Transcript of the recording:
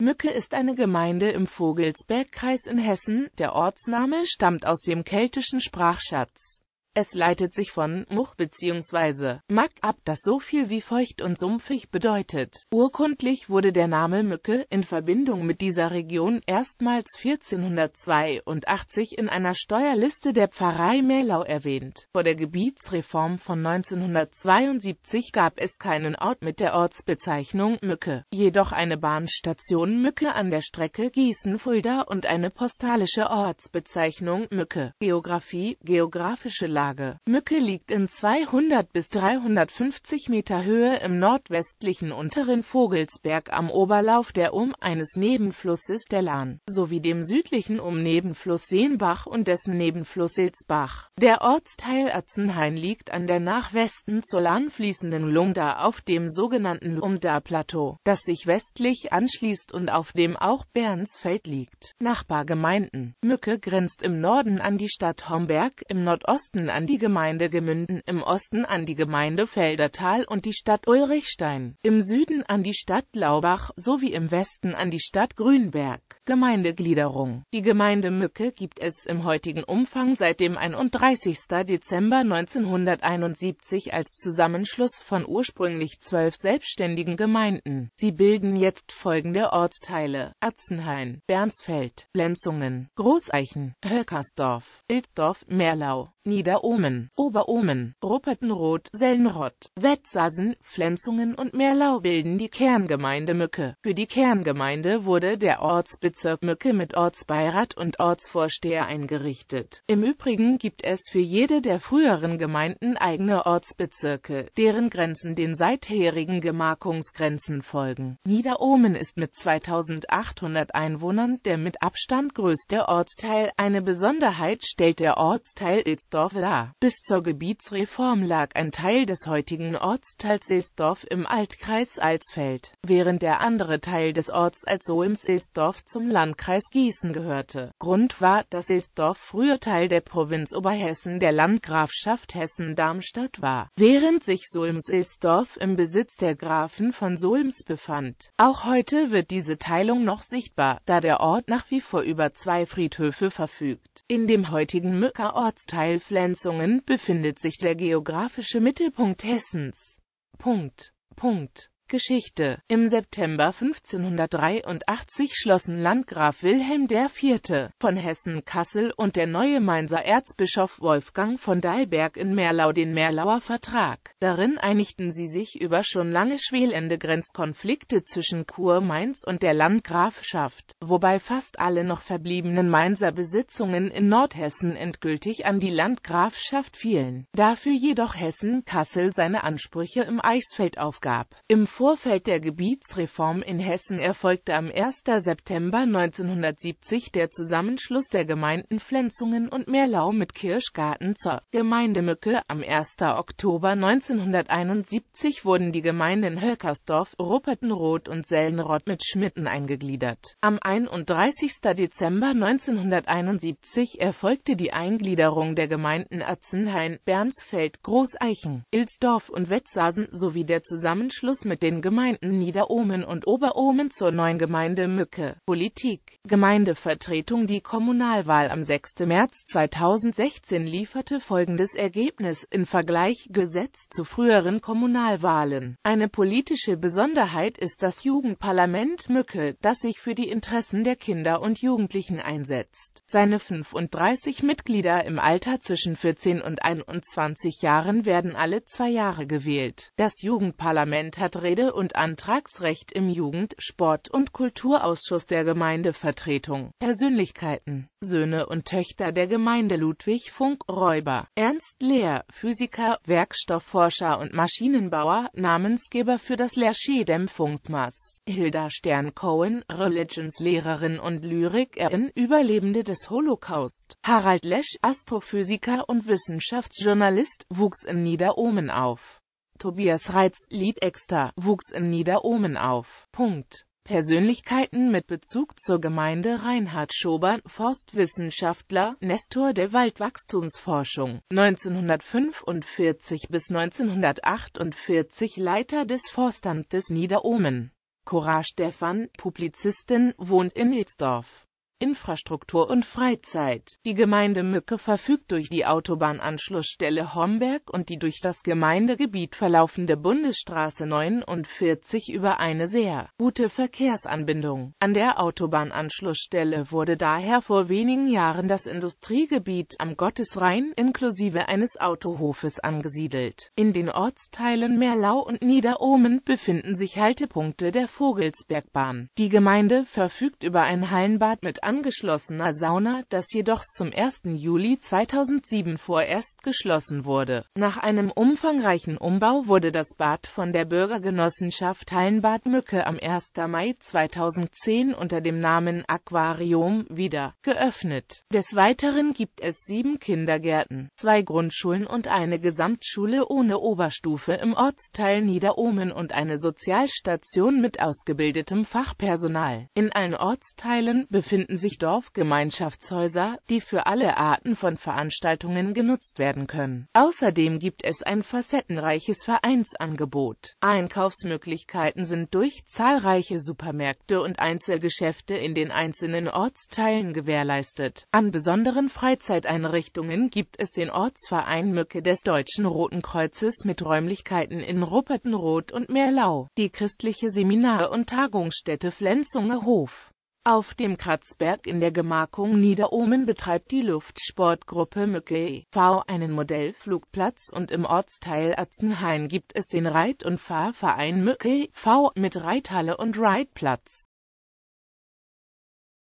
Mücke ist eine Gemeinde im Vogelsbergkreis in Hessen. Der Ortsname stammt aus dem keltischen Sprachschatz es leitet sich von Much bzw. Mack ab, das so viel wie feucht und sumpfig bedeutet. Urkundlich wurde der Name Mücke in Verbindung mit dieser Region erstmals 1482 in einer Steuerliste der Pfarrei Mählau erwähnt. Vor der Gebietsreform von 1972 gab es keinen Ort mit der Ortsbezeichnung Mücke, jedoch eine Bahnstation Mücke an der Strecke Gießen-Fulda und eine postalische Ortsbezeichnung Mücke. Geografie, geografische Anlage. Mücke liegt in 200 bis 350 Meter Höhe im nordwestlichen unteren Vogelsberg am Oberlauf der Um eines Nebenflusses der Lahn, sowie dem südlichen Um-Nebenfluss Seenbach und dessen Nebenfluss Ilzbach. Der Ortsteil Atzenhain liegt an der nach Westen zur Lahn fließenden Lungda auf dem sogenannten Lumda-Plateau, das sich westlich anschließt und auf dem auch Bernsfeld liegt. Nachbargemeinden Mücke grenzt im Norden an die Stadt Homberg, im Nordosten an die Gemeinde Gemünden, im Osten an die Gemeinde Feldertal und die Stadt Ulrichstein, im Süden an die Stadt Laubach sowie im Westen an die Stadt Grünberg. Gemeindegliederung Die Gemeinde Mücke gibt es im heutigen Umfang seit dem 31. Dezember 1971 als Zusammenschluss von ursprünglich zwölf selbstständigen Gemeinden. Sie bilden jetzt folgende Ortsteile Atzenhain, Bernsfeld, Lenzungen, Großeichen, Höckersdorf, Ilsdorf, Merlau, Niederohmen, Oberohmen, Ruppertenroth, Sellenrott, Wetzarsen, Flenzungen und Meerlau bilden die Kerngemeinde Mücke. Für die Kerngemeinde wurde der Ortsbezirk Mücke mit Ortsbeirat und Ortsvorsteher eingerichtet. Im Übrigen gibt es für jede der früheren Gemeinden eigene Ortsbezirke, deren Grenzen den seitherigen Gemarkungsgrenzen folgen. Niederohmen ist mit 2800 Einwohnern der mit Abstand größte Ortsteil. Eine Besonderheit stellt der Ortsteil Ilsdorf Seelsdorf dar. Bis zur Gebietsreform lag ein Teil des heutigen Ortsteils Seelsdorf im Altkreis Alsfeld, während der andere Teil des Orts als Solms-Seelsdorf zum Landkreis Gießen gehörte. Grund war, dass Seelsdorf früher Teil der Provinz Oberhessen der Landgrafschaft Hessen-Darmstadt war, während sich solms ilsdorf im Besitz der Grafen von Solms befand. Auch heute wird diese Teilung noch sichtbar, da der Ort nach wie vor über zwei Friedhöfe verfügt. In dem heutigen Mücker Ortsteil Apfelpflanzungen befindet sich der geografische Mittelpunkt Hessens. Punkt. Punkt. Geschichte. Im September 1583 schlossen Landgraf Wilhelm IV. von Hessen Kassel und der neue Mainzer Erzbischof Wolfgang von Dalberg in Merlau den Merlauer Vertrag. Darin einigten sie sich über schon lange schwelende Grenzkonflikte zwischen Kurmainz und der Landgrafschaft, wobei fast alle noch verbliebenen Mainzer Besitzungen in Nordhessen endgültig an die Landgrafschaft fielen, dafür jedoch Hessen Kassel seine Ansprüche im Eichsfeld aufgab. Im Vorfeld der Gebietsreform in Hessen erfolgte am 1. September 1970 der Zusammenschluss der Gemeinden Flenzungen und Merlau mit Kirschgarten zur Gemeinde Mücke. Am 1. Oktober 1971 wurden die Gemeinden Hölkersdorf, Ruppertenroth und Sellenroth mit Schmitten eingegliedert. Am 31. Dezember 1971 erfolgte die Eingliederung der Gemeinden Atzenhain, Bernsfeld, Großeichen, Ilsdorf und Wetzasen sowie der Zusammenschluss mit den den Gemeinden Niederohmen und Oberohmen zur neuen Gemeinde Mücke. Politik Gemeindevertretung Die Kommunalwahl am 6. März 2016 lieferte folgendes Ergebnis im Vergleich Gesetz zu früheren Kommunalwahlen. Eine politische Besonderheit ist das Jugendparlament Mücke, das sich für die Interessen der Kinder und Jugendlichen einsetzt. Seine 35 Mitglieder im Alter zwischen 14 und 21 Jahren werden alle zwei Jahre gewählt. Das Jugendparlament hat Rede Beschwerde- und Antragsrecht im Jugend-, Sport- und Kulturausschuss der Gemeindevertretung. Persönlichkeiten Söhne und Töchter der Gemeinde Ludwig Funk, Räuber, Ernst Lehr, Physiker, Werkstoffforscher und Maschinenbauer, Namensgeber für das Lerche-Dämpfungsmaß, Hilda Stern-Cohen, Religionslehrerin und Lyrikerin, Überlebende des Holocaust, Harald Lesch, Astrophysiker und Wissenschaftsjournalist, wuchs in Niederomen auf. Tobias Reitz, Liedexter, wuchs in Niederomen auf. Punkt. Persönlichkeiten mit Bezug zur Gemeinde Reinhard Schobern, Forstwissenschaftler, Nestor der Waldwachstumsforschung, 1945 bis 1948 Leiter des Forstamtes Niederomen. Cora Stefan, Publizistin, wohnt in Ilsdorf. Infrastruktur und Freizeit. Die Gemeinde Mücke verfügt durch die Autobahnanschlussstelle Homberg und die durch das Gemeindegebiet verlaufende Bundesstraße 49 über eine sehr gute Verkehrsanbindung. An der Autobahnanschlussstelle wurde daher vor wenigen Jahren das Industriegebiet am Gottesrhein inklusive eines Autohofes angesiedelt. In den Ortsteilen Merlau und Niederomen befinden sich Haltepunkte der Vogelsbergbahn. Die Gemeinde verfügt über ein Hallenbad mit angeschlossener Sauna, das jedoch zum 1. Juli 2007 vorerst geschlossen wurde. Nach einem umfangreichen Umbau wurde das Bad von der Bürgergenossenschaft Hallenbad Mücke am 1. Mai 2010 unter dem Namen Aquarium wieder geöffnet. Des Weiteren gibt es sieben Kindergärten, zwei Grundschulen und eine Gesamtschule ohne Oberstufe im Ortsteil Niederohmen und eine Sozialstation mit ausgebildetem Fachpersonal. In allen Ortsteilen befinden sich Dorfgemeinschaftshäuser, die für alle Arten von Veranstaltungen genutzt werden können. Außerdem gibt es ein facettenreiches Vereinsangebot. Einkaufsmöglichkeiten sind durch zahlreiche Supermärkte und Einzelgeschäfte in den einzelnen Ortsteilen gewährleistet. An besonderen Freizeiteinrichtungen gibt es den Ortsverein Mücke des Deutschen Roten Kreuzes mit Räumlichkeiten in Ruppertenroth und Merlau, die christliche Seminar- und Tagungsstätte Flensunge Hof auf dem Kratzberg in der Gemarkung Niederomen betreibt die Luftsportgruppe Mücke e.V. einen Modellflugplatz und im Ortsteil Atzenhain gibt es den Reit- und Fahrverein Mücke e.V. mit Reithalle und Reitplatz